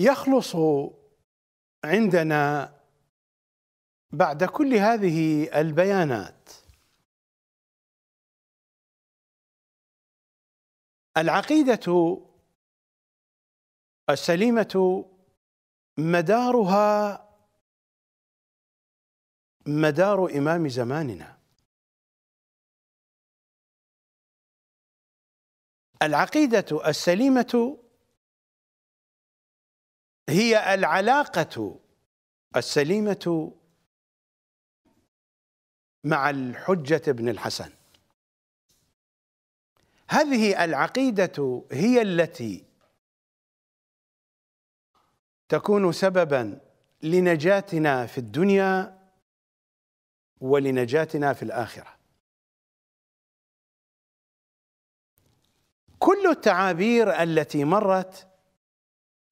يخلص عندنا بعد كل هذه البيانات العقيده السليمه مدارها مدار امام زماننا العقيده السليمه هي العلاقة السليمة مع الحجة ابن الحسن هذه العقيدة هي التي تكون سببا لنجاتنا في الدنيا ولنجاتنا في الآخرة كل التعابير التي مرت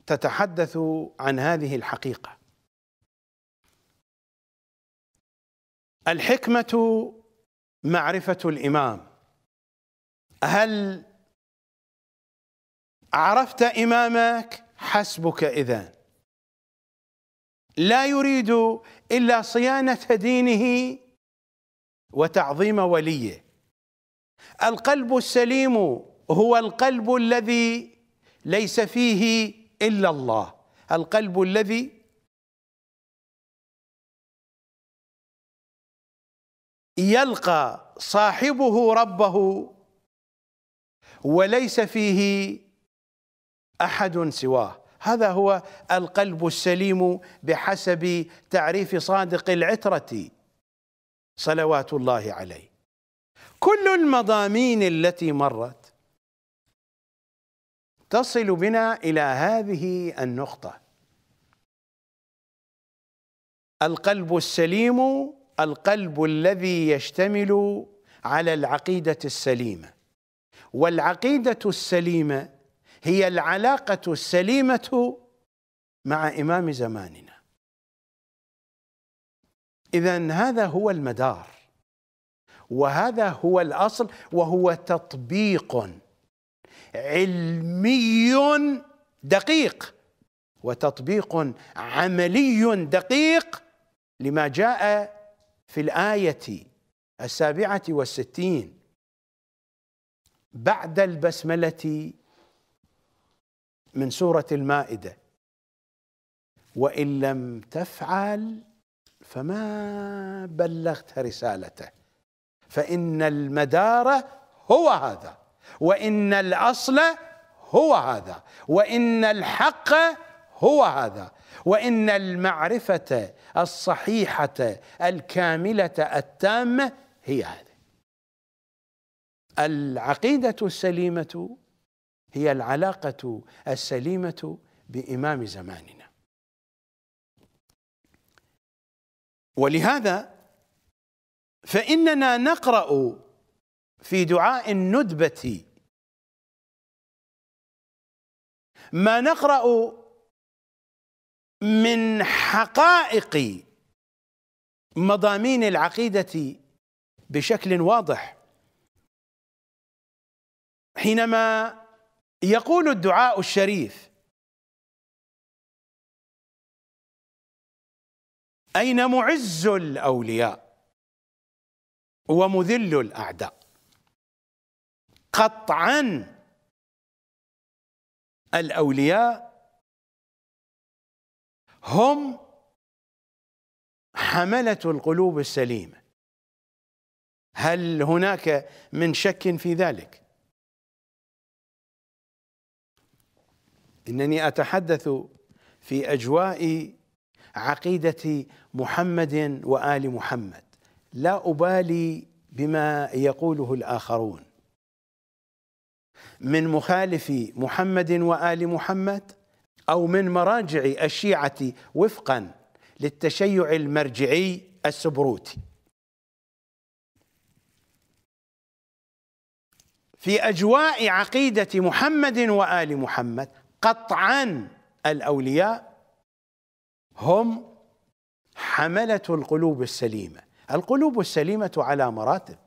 تتحدث عن هذه الحقيقه الحكمه معرفه الامام هل عرفت امامك حسبك اذا لا يريد الا صيانه دينه وتعظيم وليه القلب السليم هو القلب الذي ليس فيه إلا الله القلب الذي يلقى صاحبه ربه وليس فيه أحد سواه هذا هو القلب السليم بحسب تعريف صادق العترة صلوات الله عليه كل المضامين التي مرت تصل بنا الى هذه النقطه القلب السليم القلب الذي يشتمل على العقيده السليمه والعقيده السليمه هي العلاقه السليمه مع امام زماننا اذا هذا هو المدار وهذا هو الاصل وهو تطبيق علمي دقيق وتطبيق عملي دقيق لما جاء في الايه السابعه والستين بعد البسمله من سوره المائده وان لم تفعل فما بلغت رسالته فان المدار هو هذا وان الاصل هو هذا وان الحق هو هذا وان المعرفه الصحيحه الكامله التامه هي هذه العقيده السليمه هي العلاقه السليمه بامام زماننا ولهذا فاننا نقرا في دعاء الندبة ما نقرأ من حقائق مضامين العقيدة بشكل واضح حينما يقول الدعاء الشريف أين معز الأولياء ومذل الأعداء قطعا الاولياء هم حمله القلوب السليمه هل هناك من شك في ذلك انني اتحدث في اجواء عقيده محمد وال محمد لا ابالي بما يقوله الاخرون من مخالف محمد وال محمد او من مراجع الشيعه وفقا للتشيع المرجعي السبروتي في اجواء عقيده محمد وال محمد قطعا الاولياء هم حمله القلوب السليمه القلوب السليمه على مراتب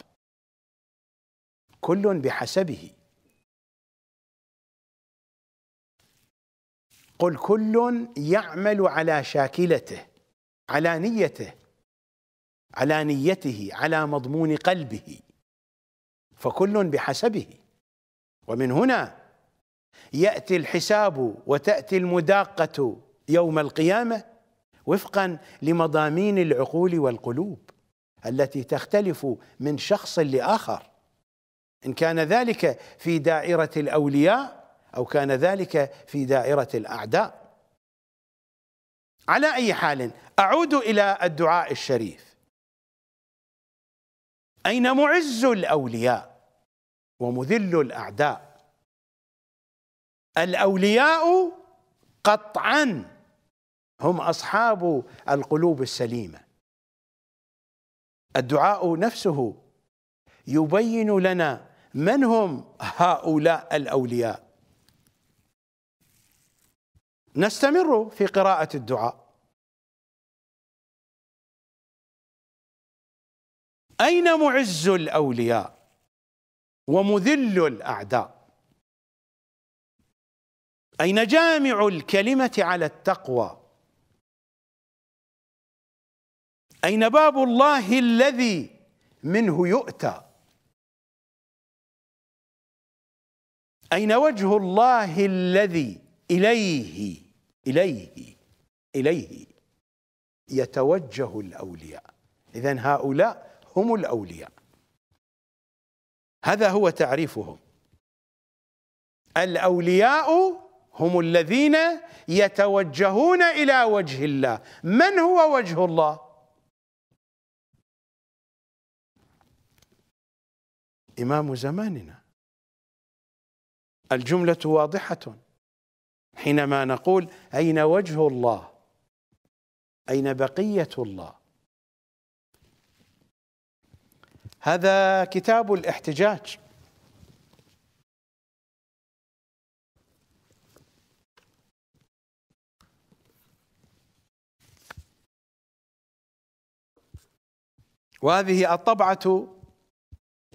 كل بحسبه قل كل يعمل على شاكلته على نيته على نيته على مضمون قلبه فكل بحسبه ومن هنا ياتي الحساب وتاتي المداقه يوم القيامه وفقا لمضامين العقول والقلوب التي تختلف من شخص لاخر ان كان ذلك في دائره الاولياء أو كان ذلك في دائرة الأعداء على أي حال أعود إلى الدعاء الشريف أين معز الأولياء ومذل الأعداء الأولياء قطعا هم أصحاب القلوب السليمة الدعاء نفسه يبين لنا من هم هؤلاء الأولياء نستمر في قراءة الدعاء أين معز الأولياء ومذل الأعداء أين جامع الكلمة على التقوى أين باب الله الذي منه يؤتى أين وجه الله الذي إليه إليه إليه يتوجه الأولياء إذا هؤلاء هم الأولياء هذا هو تعريفهم الأولياء هم الذين يتوجهون إلى وجه الله من هو وجه الله؟ إمام زماننا الجملة واضحة حينما نقول أين وجه الله أين بقية الله هذا كتاب الاحتجاج وهذه الطبعة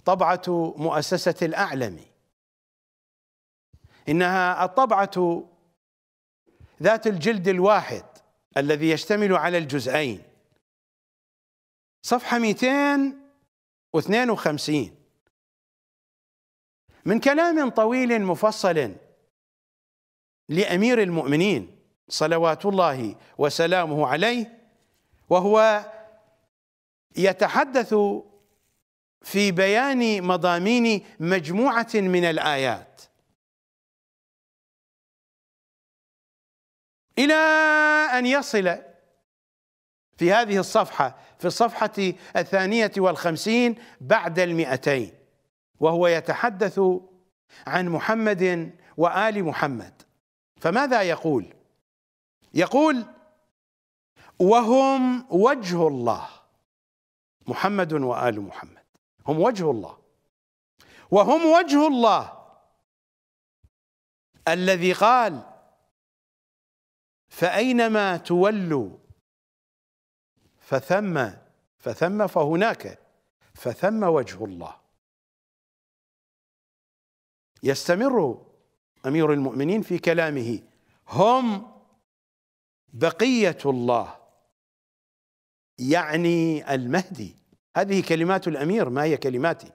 طبعة مؤسسة الاعلم إنها الطبعة ذات الجلد الواحد الذي يشتمل على الجزئين صفحة 252 من كلام طويل مفصل لأمير المؤمنين صلوات الله وسلامه عليه وهو يتحدث في بيان مضامين مجموعة من الآيات إلى أن يصل في هذه الصفحة في الصفحة الثانية والخمسين بعد المئتين وهو يتحدث عن محمد وآل محمد فماذا يقول؟ يقول وهم وجه الله محمد وآل محمد هم وجه الله وهم وجه الله الذي قال فأينما تولوا فثم فثم فهناك فثم وجه الله يستمر أمير المؤمنين في كلامه هم بقية الله يعني المهدي هذه كلمات الأمير ما هي كلماتي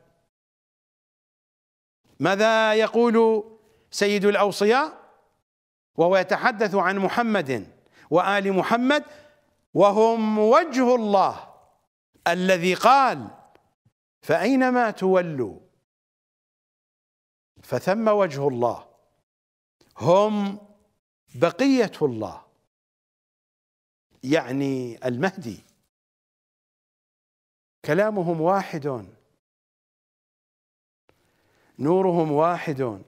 ماذا يقول سيد الأوصياء وهو يتحدث عن محمد وآل محمد وهم وجه الله الذي قال فأينما تولوا فثم وجه الله هم بقية الله يعني المهدي كلامهم واحد نورهم واحد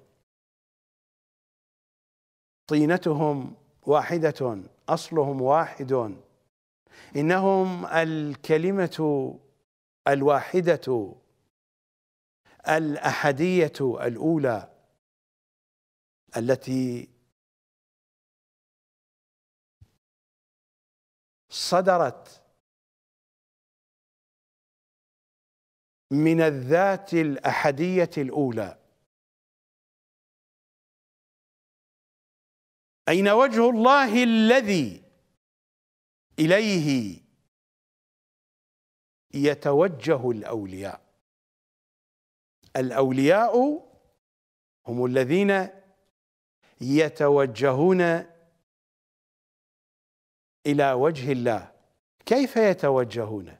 طينتهم واحده اصلهم واحد انهم الكلمه الواحده الاحديه الاولى التي صدرت من الذات الاحديه الاولى أين وجه الله الذي إليه يتوجه الأولياء الأولياء هم الذين يتوجهون إلى وجه الله كيف يتوجهون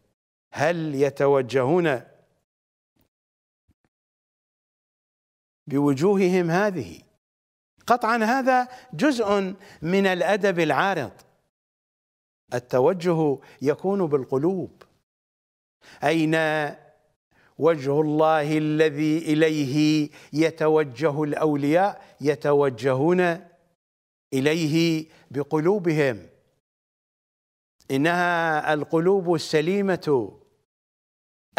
هل يتوجهون بوجوههم هذه قطعا هذا جزء من الادب العارض التوجه يكون بالقلوب اين وجه الله الذي اليه يتوجه الاولياء يتوجهون اليه بقلوبهم انها القلوب السليمه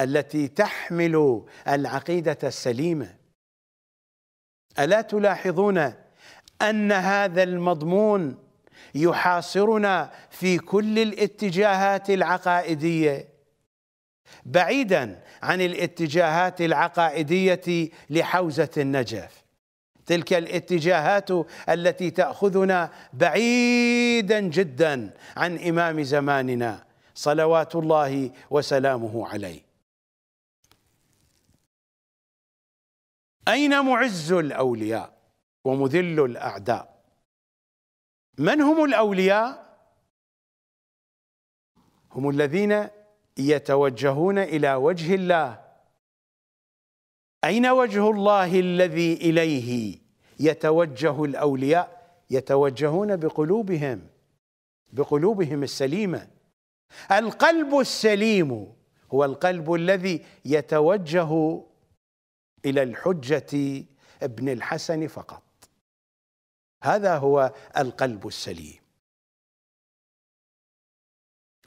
التي تحمل العقيده السليمه الا تلاحظون ان هذا المضمون يحاصرنا في كل الاتجاهات العقائديه بعيدا عن الاتجاهات العقائديه لحوزه النجف تلك الاتجاهات التي تاخذنا بعيدا جدا عن امام زماننا صلوات الله وسلامه عليه اين معز الاولياء ومذل الأعداء من هم الأولياء؟ هم الذين يتوجهون إلى وجه الله أين وجه الله الذي إليه يتوجه الأولياء؟ يتوجهون بقلوبهم بقلوبهم السليمة القلب السليم هو القلب الذي يتوجه إلى الحجة ابن الحسن فقط هذا هو القلب السليم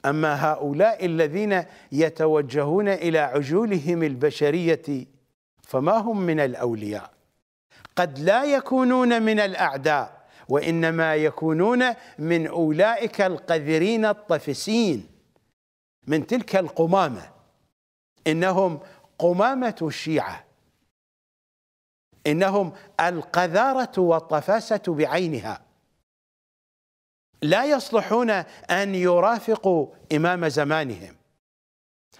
اما هؤلاء الذين يتوجهون الى عجولهم البشريه فما هم من الاولياء قد لا يكونون من الاعداء وانما يكونون من اولئك القذرين الطفسين من تلك القمامه انهم قمامه الشيعه إنهم القذارة والطفاسة بعينها لا يصلحون أن يرافقوا إمام زمانهم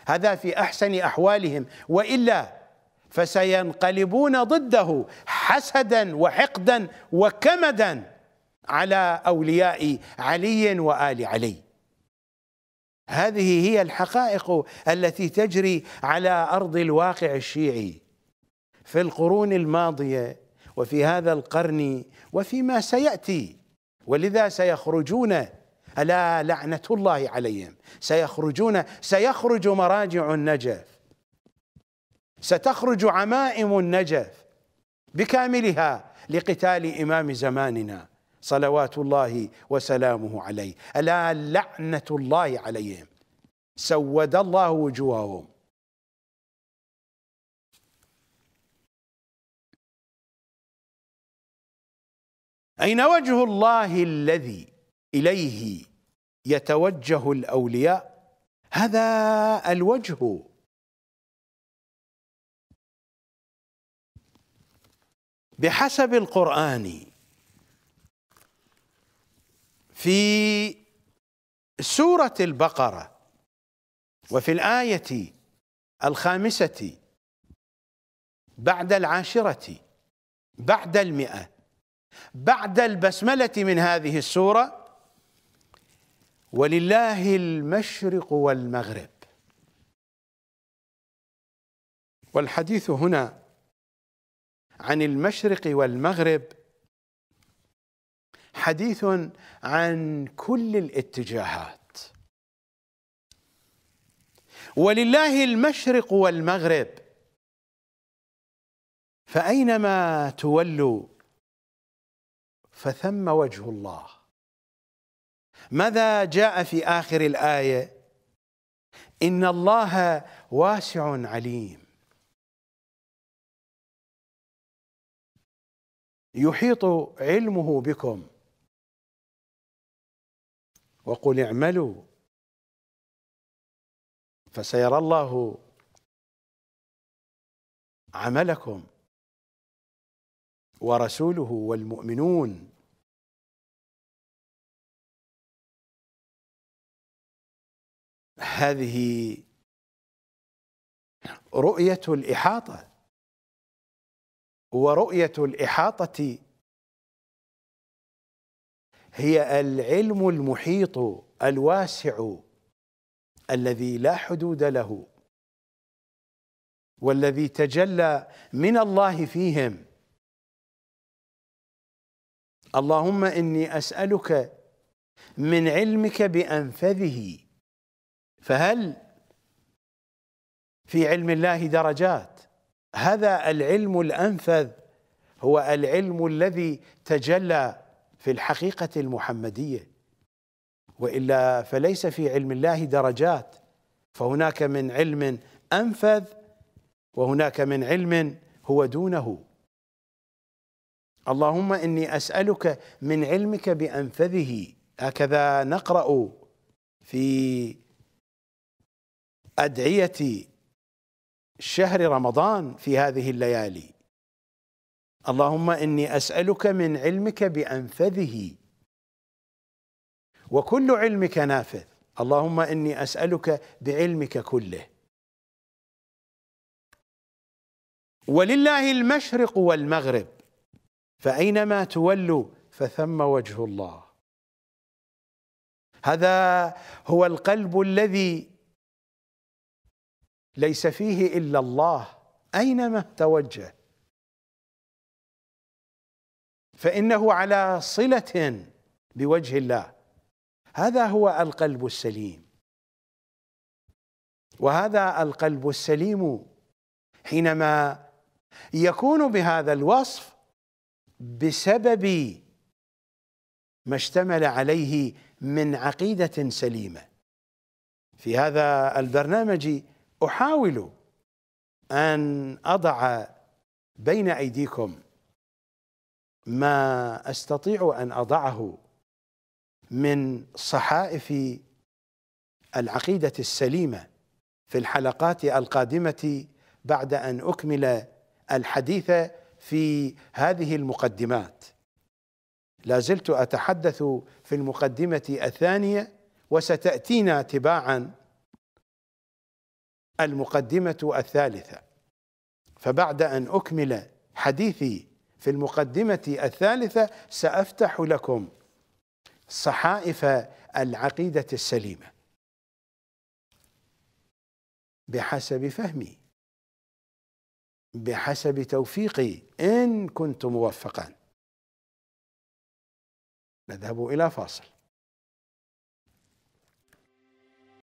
هذا في أحسن أحوالهم وإلا فسينقلبون ضده حسدا وحقدا وكمدا على أولياء علي وآل علي هذه هي الحقائق التي تجري على ارض الواقع الشيعي في القرون الماضيه وفي هذا القرن وفيما سياتي ولذا سيخرجون الا لعنه الله عليهم سيخرجون سيخرج مراجع النجف ستخرج عمائم النجف بكاملها لقتال امام زماننا صلوات الله وسلامه عليه الا لعنه الله عليهم سود الله وجوههم أين وجه الله الذي إليه يتوجه الأولياء هذا الوجه بحسب القرآن في سورة البقرة وفي الآية الخامسة بعد العاشرة بعد المئة بعد البسملة من هذه السورة ولله المشرق والمغرب والحديث هنا عن المشرق والمغرب حديث عن كل الاتجاهات ولله المشرق والمغرب فأينما تولوا فثم وجه الله ماذا جاء في آخر الآية إن الله واسع عليم يحيط علمه بكم وقل اعملوا فسيرى الله عملكم ورسوله والمؤمنون هذه رؤية الإحاطة ورؤية الإحاطة هي العلم المحيط الواسع الذي لا حدود له والذي تجلى من الله فيهم اللهم إني أسألك من علمك بأنفذه فهل في علم الله درجات هذا العلم الأنفذ هو العلم الذي تجلى في الحقيقة المحمدية وإلا فليس في علم الله درجات فهناك من علم أنفذ وهناك من علم هو دونه اللهم إني أسألك من علمك بأنفذه هكذا نقرأ في أدعية شهر رمضان في هذه الليالي اللهم إني أسألك من علمك بأنفذه وكل علمك نافذ اللهم إني أسألك بعلمك كله ولله المشرق والمغرب فأينما تولوا فثم وجه الله هذا هو القلب الذي ليس فيه إلا الله أينما توجه فإنه على صلة بوجه الله هذا هو القلب السليم وهذا القلب السليم حينما يكون بهذا الوصف بسبب ما اشتمل عليه من عقيدة سليمة في هذا البرنامج أحاول أن أضع بين أيديكم ما أستطيع أن أضعه من صحائف العقيدة السليمة في الحلقات القادمة بعد أن أكمل الحديث في هذه المقدمات لا زلت اتحدث في المقدمه الثانيه وستاتينا تباعا المقدمه الثالثه فبعد ان اكمل حديثي في المقدمه الثالثه سافتح لكم صحائف العقيده السليمه بحسب فهمي بحسب توفيقي إن كنت موفقا نذهب إلى فاصل